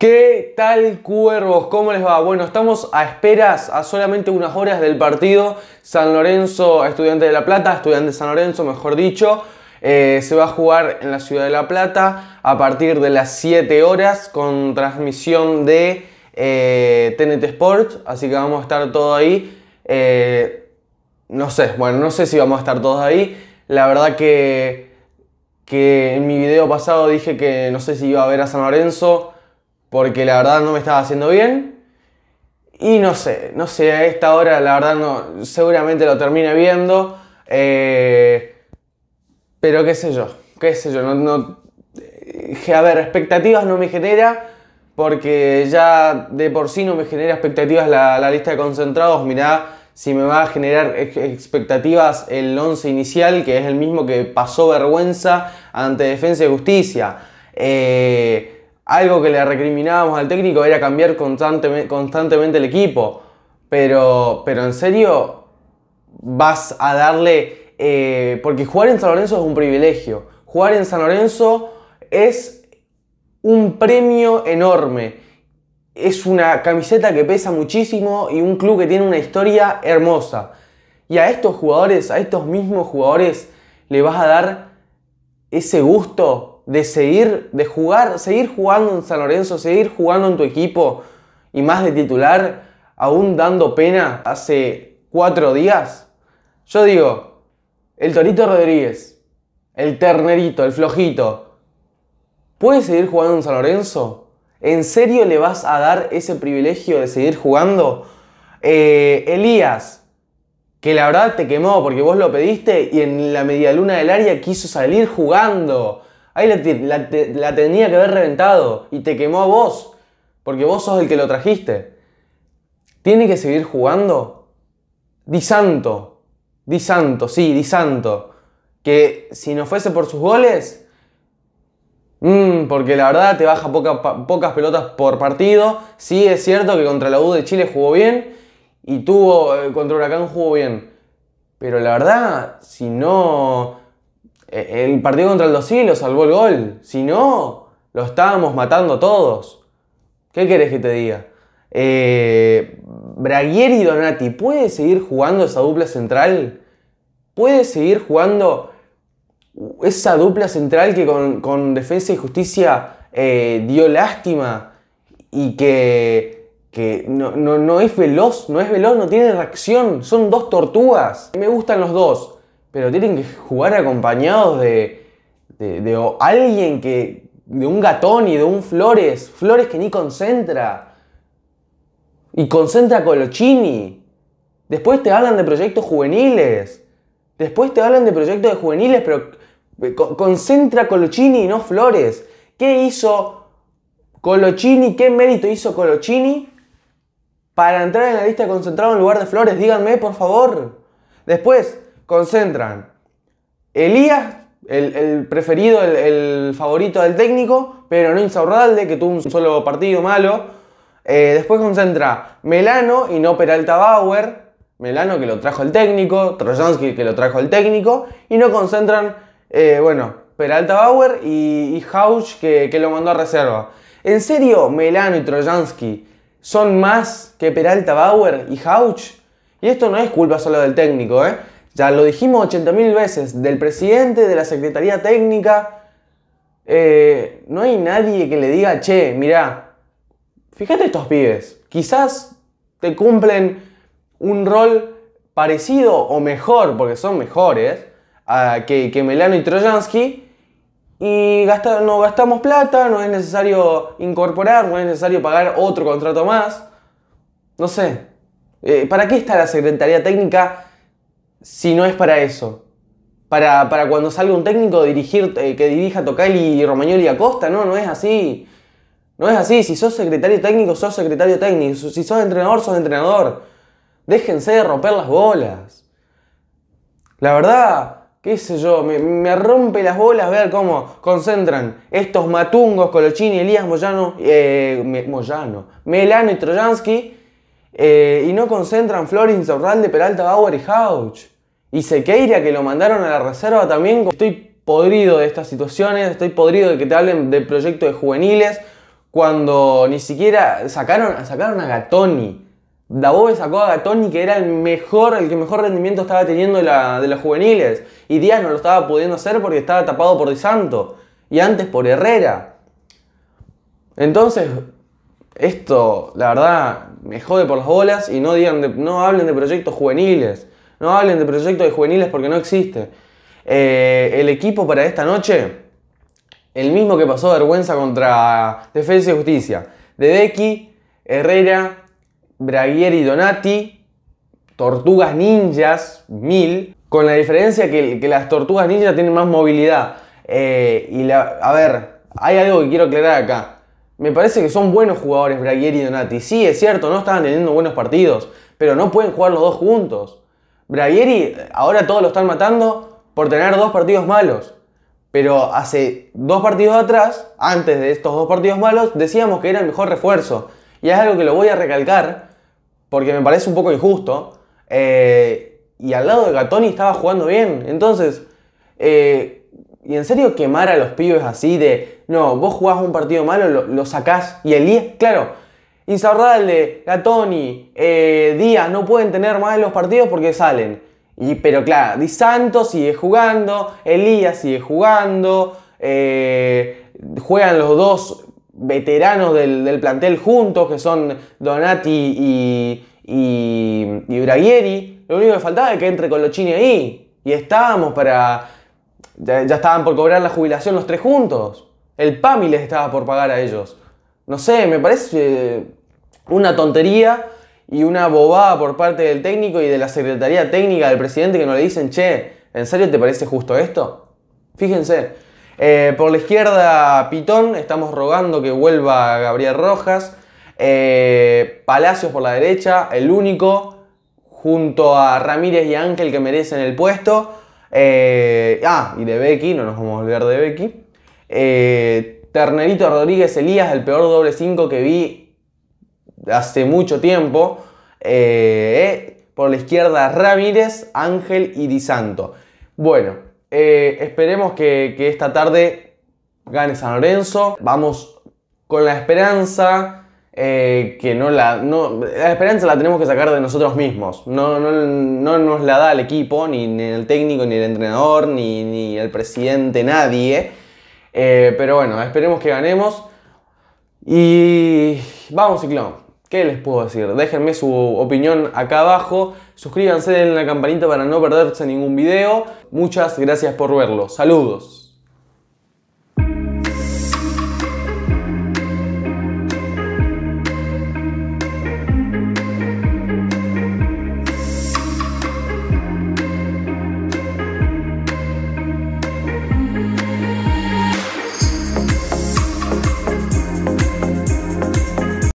¿Qué tal cuervos? ¿Cómo les va? Bueno, estamos a esperas a solamente unas horas del partido. San Lorenzo, estudiante de La Plata, estudiante de San Lorenzo, mejor dicho. Eh, se va a jugar en la ciudad de La Plata a partir de las 7 horas con transmisión de eh, TNT Sport. Así que vamos a estar todos ahí. Eh, no sé, bueno, no sé si vamos a estar todos ahí. La verdad que, que en mi video pasado dije que no sé si iba a ver a San Lorenzo porque la verdad no me estaba haciendo bien. Y no sé, no sé, a esta hora la verdad no, seguramente lo termine viendo. Eh, pero qué sé yo, qué sé yo, no, no, eh, a ver, expectativas no me genera, porque ya de por sí no me genera expectativas la, lista de concentrados. Mirá si me va a generar expectativas el 11 inicial, que es el mismo que pasó vergüenza ante Defensa y Justicia. Eh, algo que le recriminábamos al técnico era cambiar constantemente, el equipo. Pero, pero en serio, vas a darle... Eh, porque jugar en San Lorenzo es un privilegio. Jugar en San Lorenzo es un premio enorme. Es una camiseta que pesa muchísimo y un club que tiene una historia hermosa. Y a estos jugadores, a estos mismos jugadores, le vas a dar ese gusto de seguir, de jugar, seguir jugando en San Lorenzo, seguir jugando en tu equipo y más de titular, aún dando pena hace cuatro días? Yo digo, el Torito Rodríguez, el ternerito, el flojito, ¿puede seguir jugando en San Lorenzo? ¿En serio le vas a dar ese privilegio de seguir jugando? Eh, Elías, que la verdad te quemó porque vos lo pediste y en la medialuna del área quiso salir jugando. Ahí la, tenía que haber reventado y te quemó a vos, porque vos sos el que lo trajiste. ¿Tiene que seguir jugando? Di Santo, Di Santo, sí, Di Santo. Que si no fuese por sus goles, mm, porque la verdad te baja pocas pelotas por partido. Sí, es cierto que contra la U de Chile jugó bien y tuvo, eh, contra Huracán jugó bien. Pero la verdad, si no, eh, el partido contra el Silos salvó el gol. Si no, lo estábamos matando todos. ¿Qué querés que te diga? Eh, y Donati, ¿puede seguir jugando esa dupla central? ¿Puede seguir jugando esa dupla central que con, Defensa y Justicia eh, dio lástima y que, no es veloz, no es veloz, no tiene reacción? Son dos tortugas. Me gustan los dos pero tienen que jugar acompañados de, de, alguien que, de un gatón y de un Flores, Flores que ni concentra. Y concentra Colochini. Después te hablan de proyectos juveniles. Después te hablan de proyectos de juveniles, pero eh, concentra Colochini y no Flores. ¿Qué hizo Colochini? ¿Qué mérito hizo Colochini para entrar en la lista concentrado en lugar de Flores? Díganme, por favor. Después, concentran Elías, el, preferido, el, favorito del técnico, pero no Insaurralde, que tuvo un solo partido malo. Eh, después concentra Melano y no Peralta Bauer. Melano que lo trajo el técnico, Trojansky que lo trajo el técnico, y no concentran, eh, bueno, Peralta Bauer y, Houch que, lo mandó a reserva. ¿En serio Melano y Trojansky son más que Peralta Bauer y Houch? Y esto no es culpa solo del técnico, ¿eh? Ya lo dijimos 80.000 veces, del presidente, de la Secretaría Técnica, eh, no hay nadie que le diga, che, mirá, fíjate estos pibes, quizás te cumplen un rol parecido o mejor, porque son mejores, a, que, Melano y Trojansky, y gastar no gastamos plata, no es necesario incorporar, no es necesario pagar otro contrato más. No sé, eh, ¿para qué está la Secretaría Técnica? si no es para eso? Para, cuando salga un técnico dirigir, eh, que dirija Tocali, Romagnoli y Acosta, no, no es así. No es así, si sos secretario técnico, sos secretario técnico, si sos entrenador, sos entrenador. Déjense de romper las bolas. La verdad, qué sé yo, me, rompe las bolas ver cómo concentran estos matungos, Colochini, Elías Moyano, eh, Moyano, Melano y Trojansky eh, y no concentran Florin, Zorralde, Peralta, Bauer y Houch Y Sequeira, que lo mandaron a la reserva también. Estoy podrido de estas situaciones, estoy podrido de que te hablen del proyecto de juveniles cuando ni siquiera sacaron, sacaron a Gatoni. Dabove sacó a Gatoni, que era el mejor, el que mejor rendimiento estaba teniendo de, la, de los juveniles. Y Díaz no lo estaba pudiendo hacer porque estaba tapado por Di Santo. Y antes por Herrera. Entonces, esto, la verdad, me jode por las bolas y no, digan no hablen de proyectos juveniles. No hablen de proyectos de juveniles porque no existe. Eh, el equipo para esta noche, el mismo que pasó vergüenza contra Defensa y Justicia. Debecki, Herrera, y Donati, Tortugas Ninjas, mil. Con la diferencia que, que las Tortugas Ninjas tienen más movilidad. Eh, y la, a ver, hay algo que quiero aclarar acá. Me parece que son buenos jugadores Braguieri y Donati. Sí, es cierto, no estaban teniendo buenos partidos, pero no pueden jugar los dos juntos. Braguieri ahora todos lo están matando por tener dos partidos malos. Pero hace dos partidos atrás, antes de estos dos partidos malos, decíamos que era el mejor refuerzo. Y es algo que lo voy a recalcar, porque me parece un poco injusto. Eh, y al lado de Gatoni estaba jugando bien. Entonces, eh, y en serio quemar a los pibes así de, no, vos jugás un partido malo, lo, sacás y el claro, Insaurralde, Gatoni, eh, Díaz no pueden tener más de los partidos porque salen. Y, pero claro, Di Santos sigue jugando, Elías sigue jugando, eh, juegan los dos veteranos del, plantel juntos, que son Donati y, y, y Lo único que faltaba es que entre Colochini ahí. Y estábamos para ya, estaban por cobrar la jubilación los tres juntos. El PAMI les estaba por pagar a ellos. No sé, me parece eh, una tontería y una bobada por parte del técnico y de la Secretaría Técnica del presidente que no le dicen, che, ¿en serio te parece justo esto? Fíjense, eh, por la izquierda Pitón, estamos rogando que vuelva Gabriel Rojas. Eh, Palacios por la derecha, el único, junto a Ramírez y Ángel que merecen el puesto. Eh, ah, y de Becky, no nos vamos a olvidar de Becky. Eh, Ternerito Rodríguez Elías, el peor doble 5 que vi hace mucho tiempo. Eh, eh, por la izquierda Ramírez, Ángel y Di Santo. Bueno, esperemos que esta tarde gane San Lorenzo. Vamos con la esperanza eh, que no la. la esperanza la tenemos que sacar de nosotros mismos. No, nos la da el equipo, ni, el técnico, ni el entrenador, ni, el presidente, nadie. Eh, pero bueno, esperemos que ganemos. Y vamos, ciclón. ¿Qué les puedo decir? Déjenme su opinión acá abajo. Suscríbanse, en la campanita para no perderse ningún video. Muchas gracias por verlo. Saludos.